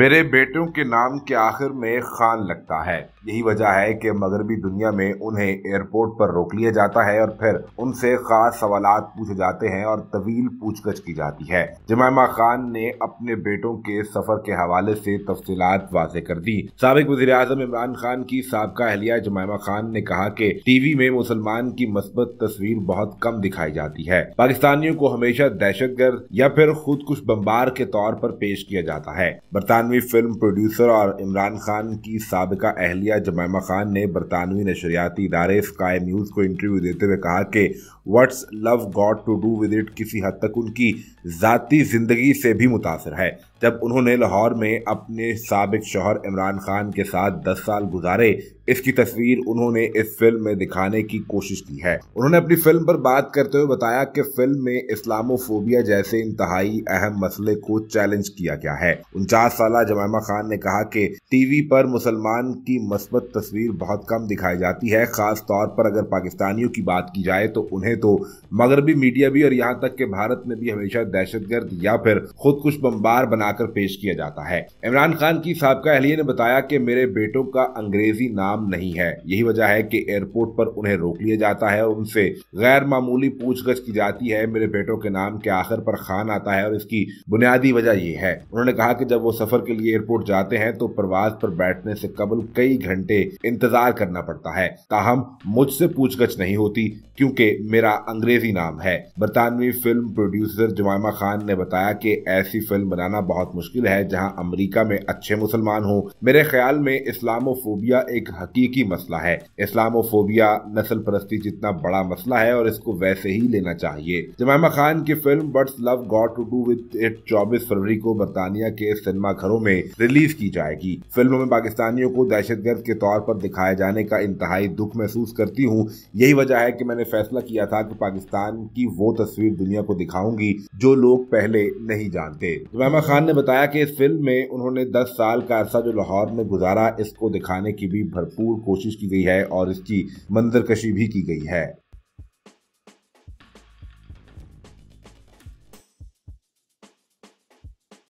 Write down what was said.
मेरे बेटों के नाम के आखिर में खान लगता है यही वजह है कि मगरबी दुनिया में उन्हें एयरपोर्ट पर रोक लिया जाता है और फिर उनसे खास सवाल पूछे जाते हैं और तवील पूछताछ की जाती है जमायमा खान ने अपने बेटों के सफर के हवाले से तफसीलात वाजे कर दी सबक वजी अजम इमरान खान की सबका अहलिया जमायमा खान ने कहा की टीवी में मुसलमान की मस्बत तस्वीर बहुत कम दिखाई जाती है पाकिस्तानियों को हमेशा दहशत गर्द या फिर खुद कुछ बम्बार के तौर पर पेश किया जाता है बरतान बरतानवी फिल्म प्रोड्यूसर और इमरान खान की सबका अहलिया जमैमा खान ने बरतानवी नशरियाती इदारे स्काई न्यूज़ को इंटरव्यू देते हुए कहा कि what's love got to do with it किसी हद तक उनकी ज़ाती ज़िंदगी से भी मुतासर है जब उन्होंने लाहौर में अपने सबक शोहर इमरान खान के साथ 10 साल गुजारे इसकी तस्वीर उन्होंने इस फिल्म में दिखाने की कोशिश की है उन्होंने अपनी फिल्म पर बात करते हुए बताया कि फिल्म में इस्लामोफोबिया जैसे इंतहाई अहम मसले को चैलेंज किया गया है उनचास साल जमैमा खान ने कहा कि टीवी पर मुसलमान की मस्बत तस्वीर बहुत कम दिखाई जाती है खास तौर पर अगर पाकिस्तानियों की बात की जाए तो उन्हें देखें तो मगरबी मीडिया भी और यहाँ तक के भारत में भी हमेशा दहशतगर्द या फिर खुद कुछ बम्बार बनाकर पेश किया जाता है इमरान खान की सबका एहलिया ने बताया कि मेरे बेटों का अंग्रेजी नाम नहीं है यही वजह है कि एयरपोर्ट पर उन्हें रोक लिया जाता है उनसे गैर मामूली पूछगछ की जाती है मेरे बेटों के नाम के आखिर पर खान आता है और इसकी बुनियादी वजह यह है उन्होंने कहा कि जब वो सफर के लिए एयरपोर्ट जाते हैं तो प्रवास पर बैठने से कबल कई घंटे इंतजार करना पड़ता है ताहम मुझसे पूछगछ नहीं होती क्योंकि मेरा मेरा अंग्रेजी नाम है बरतानवी फिल्म प्रोड्यूसर जमायमा खान ने बताया कि ऐसी फिल्म बनाना बहुत मुश्किल है जहां अमेरिका में अच्छे मुसलमान हों मेरे ख्याल में इस्लामोफोबिया एक हकीकी मसला है इस्लामोफोबिया नस्ल परस्ती जितना बड़ा मसला है और इसको वैसे ही लेना चाहिए जमायमा खान की film what's love got to do with it चौबीस फरवरी को बरतानिया के सिनेमा घरों में रिलीज की जाएगी फिल्म में पाकिस्तानियों को दहशतगर्द के तौर पर दिखाए जाने का इंतहाई दुख महसूस करती हूँ यही वजह है की मैंने फैसला किया था कि पाकिस्तान की वो तस्वीर दुनिया को दिखाऊंगी जो लोग पहले नहीं जानते जुमैमा खान ने बताया कि इस फिल्म में उन्होंने दस साल का अरसा जो लाहौर में गुजारा इसको दिखाने की भी भरपूर कोशिश की गई है और इसकी मंजरकशी भी की गई है